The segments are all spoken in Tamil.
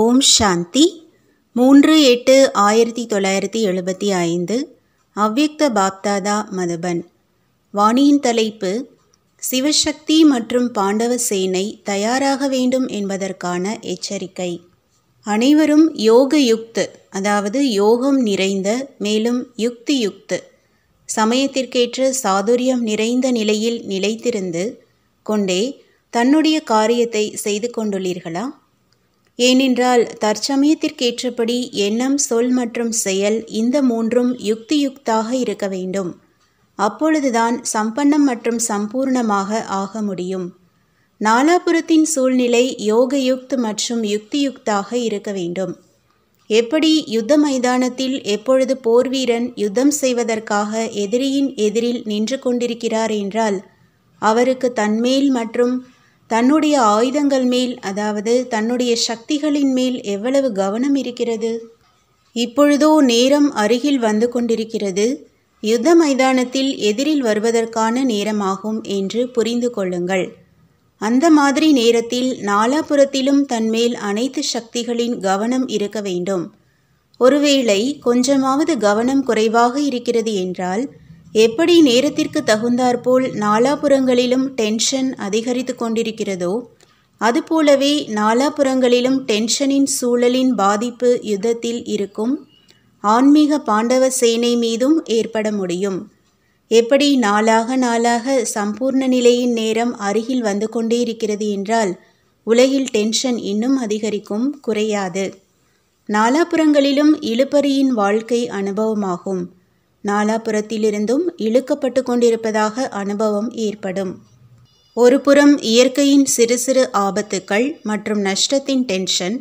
ஓம் சாந்தி மூன்று எட்டு ஆயிரத்தி தொள்ளாயிரத்தி எழுபத்தி ஐந்து அவ்யக்த பாப்தாதா மதுபன் வாணியின் தலைப்பு சிவசக்தி மற்றும் பாண்டவ சேனை தயாராக வேண்டும் என்பதற்கான எச்சரிக்கை அனைவரும் யோக யுக்து அதாவது யோகம் நிறைந்த மேலும் யுக்தி யுக்து சமயத்திற்கேற்ற சாதுரியம் நிறைந்த நிலையில் நிலைத்திருந்து கொண்டே தன்னுடைய காரியத்தை செய்து கொண்டுள்ளீர்களா ஏனென்றால் தற்சமயத்திற்கேற்றபடி எண்ணம் சொல் மற்றும் செயல் இந்த மூன்றும் யுக்தியுக்தாக இருக்க வேண்டும் அப்பொழுதுதான் சம்பன்னம் மற்றும் சம்பூர்ணமாக ஆக முடியும் நாலாபுரத்தின் சூழ்நிலை யோக யுக்த் மற்றும் யுக்தியுக்தாக இருக்க வேண்டும் எப்படி யுத்த மைதானத்தில் எப்பொழுது போர்வீரன் யுத்தம் செய்வதற்காக எதிரியின் எதிரில் நின்று கொண்டிருக்கிறார் என்றால் அவருக்கு தன்மேல் மற்றும் தன்னுடைய ஆயுதங்கள் மேல் அதாவது தன்னுடைய சக்திகளின் மேல் எவ்வளவு கவனம் இருக்கிறது இப்பொழுதோ நேரம் அருகில் வந்து கொண்டிருக்கிறது யுத்த மைதானத்தில் எதிரில் வருவதற்கான நேரமாகும் என்று புரிந்து கொள்ளுங்கள் அந்த மாதிரி நேரத்தில் நாலாபுரத்திலும் தன்மேல் அனைத்து சக்திகளின் கவனம் இருக்க வேண்டும் ஒருவேளை கொஞ்சமாவது கவனம் குறைவாக இருக்கிறது என்றால் எப்படி நேரத்திற்கு தகுந்தாற்போல் நாலாபுரங்களிலும் டென்ஷன் அதிகரித்து கொண்டிருக்கிறதோ அதுபோலவே நாலாபுரங்களிலும் டென்ஷனின் சூழலின் பாதிப்பு யுத்தத்தில் இருக்கும் ஆன்மீக பாண்டவ சேனை மீதும் ஏற்பட முடியும் எப்படி நாளாக நாளாக சம்பூர்ண நிலையின் நேரம் அருகில் வந்து கொண்டே இருக்கிறது என்றால் உலகில் டென்ஷன் இன்னும் அதிகரிக்கும் குறையாது நாலாபுரங்களிலும் இழுபறியின் வாழ்க்கை அனுபவமாகும் நாலாபுரத்திலிருந்தும் இழுக்கப்பட்டு கொண்டிருப்பதாக அனுபவம் ஏற்படும் ஒருபுறம் இயற்கையின் சிறு சிறு ஆபத்துக்கள் மற்றும் நஷ்டத்தின் டென்ஷன்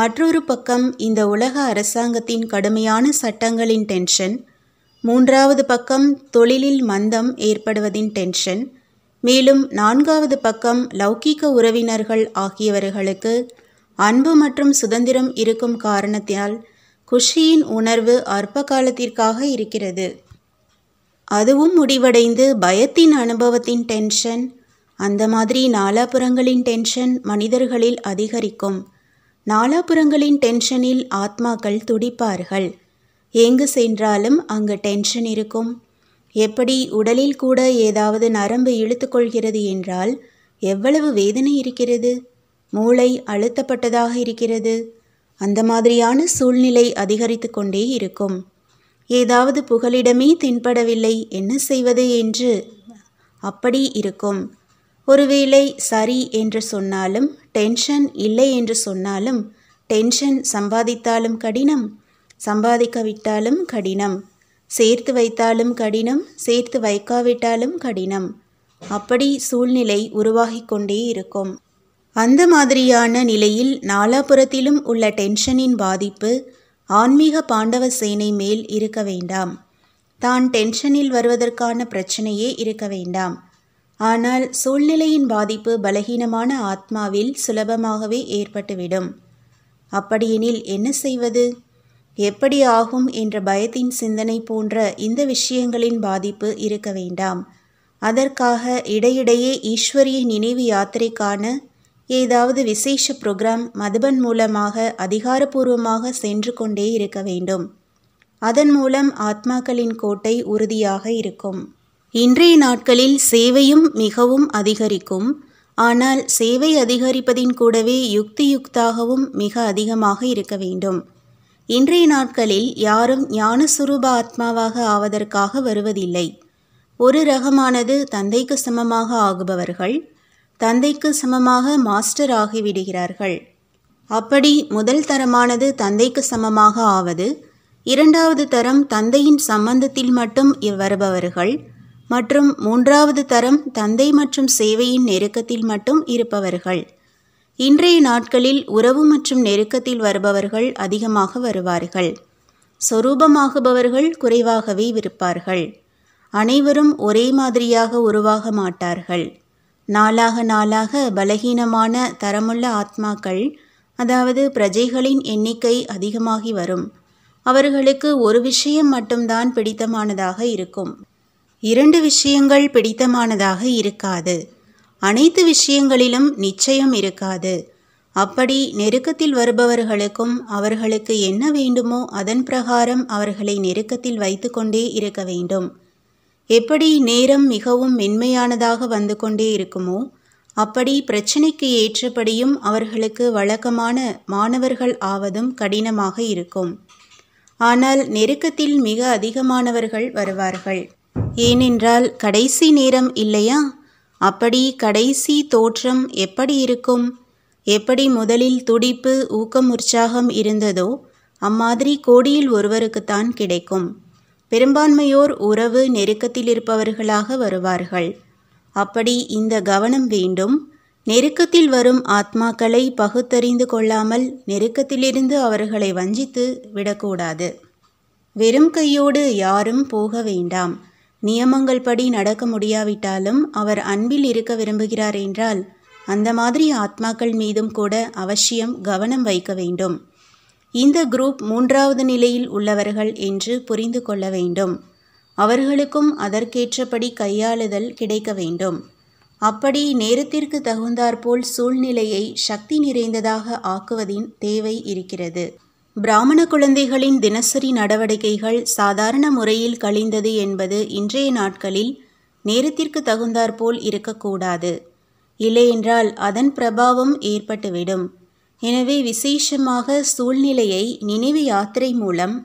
மற்றொரு பக்கம் இந்த உலக அரசாங்கத்தின் கடுமையான சட்டங்களின் டென்ஷன் மூன்றாவது பக்கம் தொழிலில் மந்தம் ஏற்படுவதின் டென்ஷன் மேலும் நான்காவது பக்கம் லௌகீக உறவினர்கள் ஆகியவர்களுக்கு அன்பு மற்றும் சுதந்திரம் இருக்கும் காரணத்தால் குஷியின் உணர்வு அற்ப காலத்திற்காக இருக்கிறது அதுவும் முடிவடைந்து பயத்தின் அனுபவத்தின் டென்ஷன் அந்த மாதிரி நாலாபுறங்களின் டென்ஷன் மனிதர்களில் அதிகரிக்கும் நாலாபுறங்களின் டென்ஷனில் ஆத்மாக்கள் துடிப்பார்கள் எங்கு சென்றாலும் அங்கு டென்ஷன் இருக்கும் எப்படி உடலில் கூட ஏதாவது நரம்பு இழுத்துக்கொள்கிறது என்றால் எவ்வளவு வேதனை இருக்கிறது மூளை அழுத்தப்பட்டதாக இருக்கிறது அந்த மாதிரியான சூழ்நிலை அதிகரித்து கொண்டே இருக்கும் ஏதாவது புகலிடமே தென்படவில்லை என்ன செய்வது என்று அப்படி இருக்கும் ஒருவேளை சரி என்று சொன்னாலும் டென்ஷன் இல்லை என்று சொன்னாலும் டென்ஷன் சம்பாதித்தாலும் கடினம் சம்பாதிக்கவிட்டாலும் கடினம் சேர்த்து வைத்தாலும் கடினம் சேர்த்து வைக்காவிட்டாலும் கடினம் அப்படி சூழ்நிலை உருவாகிக் கொண்டே இருக்கும் அந்த மாதிரியான நிலையில் நாலாபுரத்திலும் உள்ள டென்ஷனின் பாதிப்பு ஆன்மீக பாண்டவ சேனை மேல் இருக்க வேண்டாம் தான் டென்ஷனில் வருவதற்கான பிரச்சனையே இருக்க வேண்டாம் ஆனால் சூழ்நிலையின் பாதிப்பு பலகீனமான ஆத்மாவில் சுலபமாகவே ஏற்பட்டுவிடும் அப்படியெனில் என்ன செய்வது எப்படி ஆகும் என்ற பயத்தின் சிந்தனை போன்ற இந்த விஷயங்களின் பாதிப்பு இருக்க வேண்டாம் அதற்காக இடையிடையே ஈஸ்வரிய நினைவு யாத்திரைக்கான ஏதாவது விசேஷ புரோகிராம் மதுபன் மூலமாக அதிகாரப்பூர்வமாக சென்று கொண்டே இருக்க வேண்டும் அதன் மூலம் ஆத்மாக்களின் கோட்டை உறுதியாக இருக்கும் இன்றைய நாட்களில் சேவையும் மிகவும் அதிகரிக்கும் ஆனால் சேவை அதிகரிப்பதின் கூடவே யுக்தி யுக்தாகவும் மிக அதிகமாக இருக்க வேண்டும் இன்றைய நாட்களில் யாரும் ஞானஸ்வரூப ஆத்மாவாக ஆவதற்காக வருவதில்லை ஒரு ரகமானது தந்தைக்கு சமமாக ஆகுபவர்கள் தந்தைக்கு சமமாக மாஸ்டர் ஆகிவிடுகிறார்கள் அப்படி முதல் தரமானது தந்தைக்கு சமமாக ஆவது இரண்டாவது தரம் தந்தையின் சம்பந்தத்தில் மட்டும் இவ்வருபவர்கள் மற்றும் மூன்றாவது தரம் தந்தை மற்றும் சேவையின் நெருக்கத்தில் மட்டும் இருப்பவர்கள் இன்றைய நாட்களில் உறவு மற்றும் நெருக்கத்தில் வருபவர்கள் அதிகமாக வருவார்கள் சொரூபமாகுபவர்கள் குறைவாகவே இருப்பார்கள் அனைவரும் ஒரே மாதிரியாக உருவாக மாட்டார்கள் நாளாக நாளாக பலகீனமான தரமுள்ள ஆத்மாக்கள் அதாவது பிரஜைகளின் எண்ணிக்கை அதிகமாகி வரும் அவர்களுக்கு ஒரு விஷயம் மட்டும்தான் பிடித்தமானதாக இருக்கும் இரண்டு விஷயங்கள் பிடித்தமானதாக இருக்காது அனைத்து விஷயங்களிலும் நிச்சயம் இருக்காது அப்படி நெருக்கத்தில் வருபவர்களுக்கும் அவர்களுக்கு என்ன வேண்டுமோ அதன் பிரகாரம் அவர்களை நெருக்கத்தில் வைத்துக்கொண்டே இருக்க வேண்டும் எப்படி நேரம் மிகவும் மென்மையானதாக வந்து கொண்டே இருக்குமோ அப்படி பிரச்சனைக்கு ஏற்றபடியும் அவர்களுக்கு வழக்கமான மாணவர்கள் ஆவதும் கடினமாக இருக்கும் ஆனால் நெருக்கத்தில் மிக அதிகமானவர்கள் வருவார்கள் ஏனென்றால் கடைசி நேரம் இல்லையா அப்படி கடைசி தோற்றம் எப்படி இருக்கும் எப்படி முதலில் துடிப்பு ஊக்கம் உற்சாகம் இருந்ததோ அம்மாதிரி கோடியில் ஒருவருக்குத்தான் கிடைக்கும் பெரும்பான்மையோர் உறவு நெருக்கத்தில் இருப்பவர்களாக வருவார்கள் அப்படி இந்த கவனம் வேண்டும் நெருக்கத்தில் வரும் ஆத்மாக்களை பகுத்தறிந்து கொள்ளாமல் நெருக்கத்திலிருந்து அவர்களை வஞ்சித்து விடக்கூடாது வெறும் கையோடு யாரும் போக வேண்டாம் நியமங்கள் படி நடக்க முடியாவிட்டாலும் அவர் அன்பில் இருக்க விரும்புகிறார் என்றால் அந்த மாதிரி ஆத்மாக்கள் மீதும் கூட அவசியம் கவனம் வைக்க வேண்டும் இந்த குரூப் மூன்றாவது நிலையில் உள்ளவர்கள் என்று புரிந்து கொள்ள வேண்டும் அவர்களுக்கும் அதற்கேற்றபடி கையாளுதல் கிடைக்க வேண்டும் அப்படி நேரத்திற்கு தகுந்தாற்போல் சூழ்நிலையை சக்தி நிறைந்ததாக ஆக்குவதின் தேவை இருக்கிறது பிராமண குழந்தைகளின் தினசரி நடவடிக்கைகள் சாதாரண முறையில் கழிந்தது என்பது இன்றைய நாட்களில் நேரத்திற்கு தகுந்தாற்போல் இருக்கக்கூடாது இல்லையென்றால் அதன் பிரபாவம் ஏற்பட்டுவிடும் எனவே விசேஷமாக சூழ்நிலையை நினைவு யாத்திரை மூலம்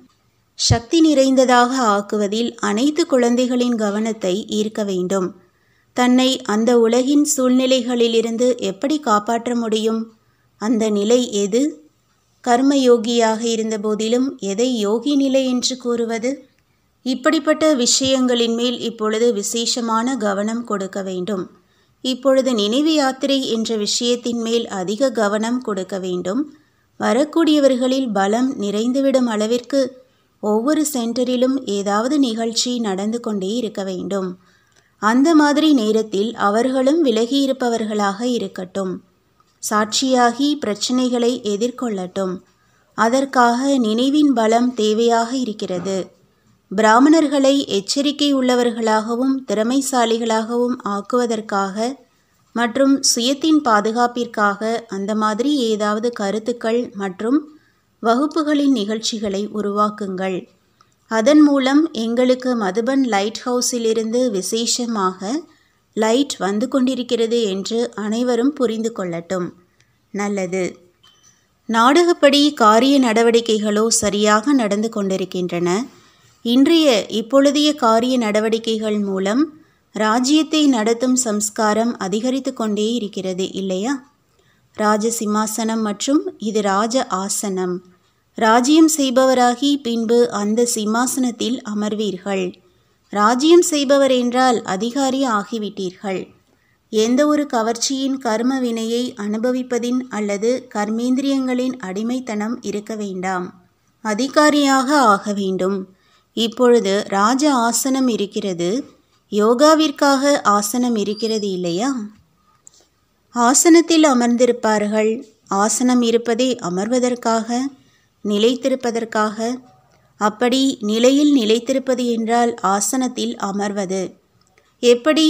சக்தி நிறைந்ததாக ஆக்குவதில் அனைத்து குழந்தைகளின் கவனத்தை ஈர்க்க வேண்டும் தன்னை அந்த உலகின் சூழ்நிலைகளிலிருந்து எப்படி காப்பாற்ற முடியும் அந்த நிலை எது கர்மயோகியாக இருந்த போதிலும் எதை யோகி நிலை என்று கூறுவது இப்படிப்பட்ட விஷயங்களின் மேல் இப்பொழுது விசேஷமான கவனம் கொடுக்க வேண்டும் இப்பொழுது நினைவு யாத்திரை என்ற விஷயத்தின் மேல் அதிக கவனம் கொடுக்க வேண்டும் வரக்கூடியவர்களில் பலம் நிறைந்துவிடும் அளவிற்கு ஒவ்வொரு சென்டரிலும் ஏதாவது நிகழ்ச்சி நடந்து கொண்டே இருக்க வேண்டும் அந்த மாதிரி நேரத்தில் அவர்களும் விலகியிருப்பவர்களாக இருக்கட்டும் சாட்சியாகி பிரச்சனைகளை எதிர்கொள்ளட்டும் அதற்காக நினைவின் பலம் தேவையாக இருக்கிறது பிராமணர்களை எச்சரிக்கை உள்ளவர்களாகவும் திறமைசாலிகளாகவும் ஆக்குவதற்காக மற்றும் சுயத்தின் பாதுகாப்பிற்காக அந்த மாதிரி ஏதாவது கருத்துக்கள் மற்றும் வகுப்புகளின் நிகழ்ச்சிகளை உருவாக்குங்கள் அதன் மூலம் எங்களுக்கு மதுபன் லைட் ஹவுஸிலிருந்து விசேஷமாக லைட் வந்து கொண்டிருக்கிறது என்று அனைவரும் புரிந்து கொள்ளட்டும் நல்லது நாடகப்படி காரிய நடவடிக்கைகளோ சரியாக நடந்து கொண்டிருக்கின்றன இன்றைய இப்பொழுதைய காரிய நடவடிக்கைகள் மூலம் ராஜ்யத்தை நடத்தும் சம்ஸ்காரம் அதிகரித்து கொண்டே இருக்கிறது இல்லையா ராஜ சிம்மாசனம் மற்றும் இது ராஜ ஆசனம் ராஜ்யம் செய்பவராகி பின்பு அந்த சிம்மாசனத்தில் அமர்வீர்கள் ராஜ்யம் செய்பவர் என்றால் அதிகாரி ஆகிவிட்டீர்கள் எந்த ஒரு கவர்ச்சியின் கர்ம வினையை அனுபவிப்பதின் அல்லது கர்மேந்திரியங்களின் அடிமைத்தனம் இருக்க வேண்டாம் அதிகாரியாக ஆக வேண்டும் இப்பொழுது ராஜ ஆசனம் இருக்கிறது யோகாவிற்காக ஆசனம் இருக்கிறது இல்லையா ஆசனத்தில் அமர்ந்திருப்பார்கள் ஆசனம் இருப்பதே அமர்வதற்காக நிலைத்திருப்பதற்காக அப்படி நிலையில் நிலைத்திருப்பது என்றால் ஆசனத்தில் அமர்வது எப்படி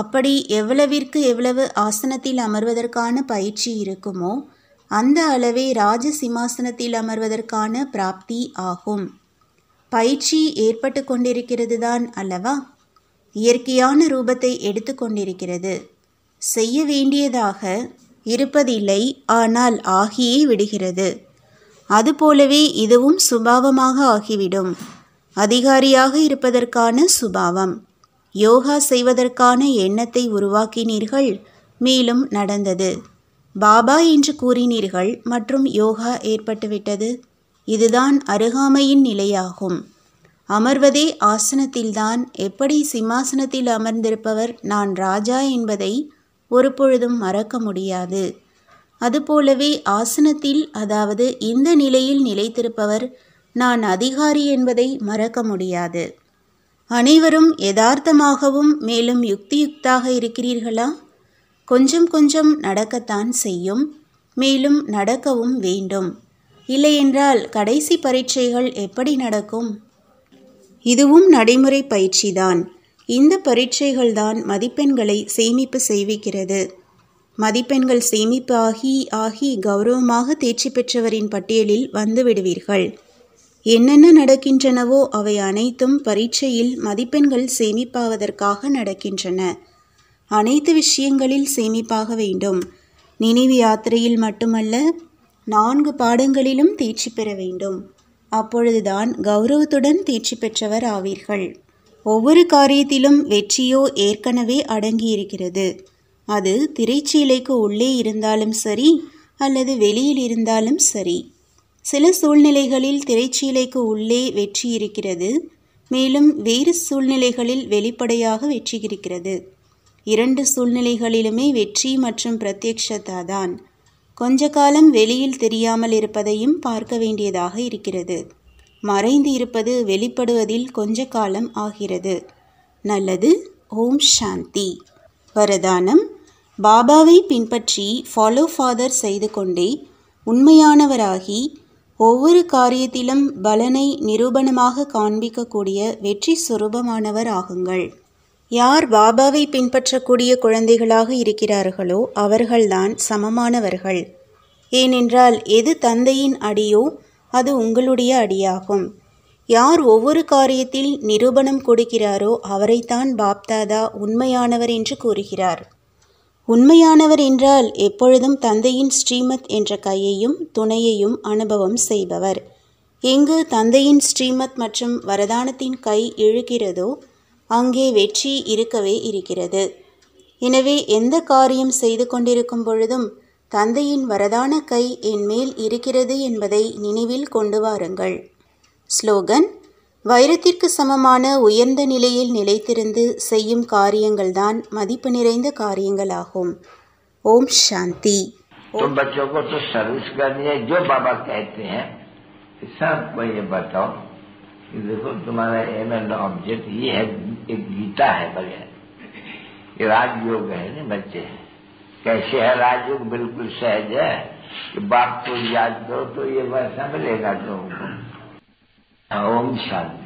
அப்படி எவ்வளவிற்கு எவ்வளவு ஆசனத்தில் அமர்வதற்கான பயிற்சி இருக்குமோ அந்த அளவே ராஜ சிம்மாசனத்தில் அமர்வதற்கான பிராப்தி ஆகும் பயிற்சி ஏற்பட்டு கொண்டிருக்கிறது தான் அல்லவா இயற்கையான ரூபத்தை எடுத்துக்கொண்டிருக்கிறது செய்ய வேண்டியதாக இருப்பதில்லை ஆனால் ஆகியே விடுகிறது அதுபோலவே இதுவும் சுபாவமாக ஆகிவிடும் அதிகாரியாக இருப்பதற்கான சுபாவம் யோகா செய்வதற்கான எண்ணத்தை உருவாக்கினீர்கள் மேலும் நடந்தது பாபா என்று கூறினீர்கள் மற்றும் யோகா ஏற்பட்டுவிட்டது இதுதான் அருகாமையின் நிலையாகும் அமர்வதே ஆசனத்தில்தான் எப்படி சிம்மாசனத்தில் அமர்ந்திருப்பவர் நான் ராஜா என்பதை ஒரு பொழுதும் மறக்க முடியாது அதுபோலவே ஆசனத்தில் அதாவது இந்த நிலையில் நிலைத்திருப்பவர் நான் அதிகாரி என்பதை மறக்க முடியாது அனைவரும் யதார்த்தமாகவும் மேலும் யுக்தியுக்தாக இருக்கிறீர்களா கொஞ்சம் கொஞ்சம் நடக்கத்தான் செய்யும் மேலும் நடக்கவும் வேண்டும் இல்லையென்றால் கடைசி பரீட்சைகள் எப்படி நடக்கும் இதுவும் நடைமுறை பயிற்சிதான் இந்த பரீட்சைகள்தான் மதிப்பெண்களை சேமிப்பு செய்விக்கிறது மதிப்பெண்கள் சேமிப்பு ஆகி ஆகி கௌரவமாக தேர்ச்சி பெற்றவரின் பட்டியலில் வந்துவிடுவீர்கள் என்னென்ன நடக்கின்றனவோ அவை அனைத்தும் பரீட்சையில் மதிப்பெண்கள் சேமிப்பாவதற்காக நடக்கின்றன அனைத்து விஷயங்களில் சேமிப்பாக வேண்டும் நினைவு யாத்திரையில் மட்டுமல்ல நான்கு பாடங்களிலும் தேர்ச்சி பெற வேண்டும் அப்பொழுதுதான் கௌரவத்துடன் தேர்ச்சி பெற்றவர் ஆவீர்கள் ஒவ்வொரு காரியத்திலும் வெற்றியோ ஏற்கனவே அடங்கியிருக்கிறது அது திரைச்சீலைக்கு உள்ளே இருந்தாலும் சரி அல்லது வெளியில் இருந்தாலும் சரி சில சூழ்நிலைகளில் திரைச்சீலைக்கு உள்ளே வெற்றி இருக்கிறது மேலும் வேறு சூழ்நிலைகளில் வெளிப்படையாக வெற்றி இருக்கிறது இரண்டு சூழ்நிலைகளிலுமே வெற்றி மற்றும் பிரத்யக்ஷதா தான் கொஞ்ச காலம் வெளியில் தெரியாமல் இருப்பதையும் பார்க்க வேண்டியதாக இருக்கிறது மறைந்து இருப்பது வெளிப்படுவதில் கொஞ்ச காலம் ஆகிறது நல்லது ஓம் சாந்தி வரதானம் பாபாவை பின்பற்றி ஃபாலோ ஃபாதர் செய்து கொண்டே உண்மையானவராகி ஒவ்வொரு காரியத்திலும் பலனை நிரூபணமாக காண்பிக்கக்கூடிய வெற்றி சுரூபமானவர் ஆகுங்கள் யார் பாபாவை பின்பற்றக்கூடிய குழந்தைகளாக இருக்கிறார்களோ அவர்கள்தான் சமமானவர்கள் ஏனென்றால் எது தந்தையின் அடியோ அது உங்களுடைய அடியாகும் யார் ஒவ்வொரு காரியத்தில் நிரூபணம் கொடுக்கிறாரோ அவரைத்தான் பாப்தாதா உண்மையானவர் என்று கூறுகிறார் உண்மையானவர் என்றால் எப்பொழுதும் தந்தையின் ஸ்ரீமத் என்ற கையையும் துணையையும் அனுபவம் செய்பவர் எங்கு தந்தையின் ஸ்ரீமத் மற்றும் வரதானத்தின் கை இழுக்கிறதோ அங்கே வெற்றி இருக்கவே இருக்கிறது எனவே எந்த காரியம் செய்து கொண்டிருக்கும் பொழுதும் தந்தையின் வரதான கை என் மேல் இருக்கிறது என்பதை நினைவில் கொண்டு வாருங்கள் ஸ்லோகன் வைரத்திற்கு சமமான உயர்ந்த நிலையில் நிலைத்திருந்து செய்யும் காரியங்கள்தான் மதிப்பு நிறைந்த காரியங்களாகும் ஓம் சாந்தி कि देखो तुम्हारा एम एंड ऑब्जेक्ट ये है एक गीता है बगैर ये राजयोग है ना बच्चे हैं कैसे है राजयोग बिल्कुल सहज है कि बाप को याद करो तो ये वैसा मिलेगा तुमको ओम शांति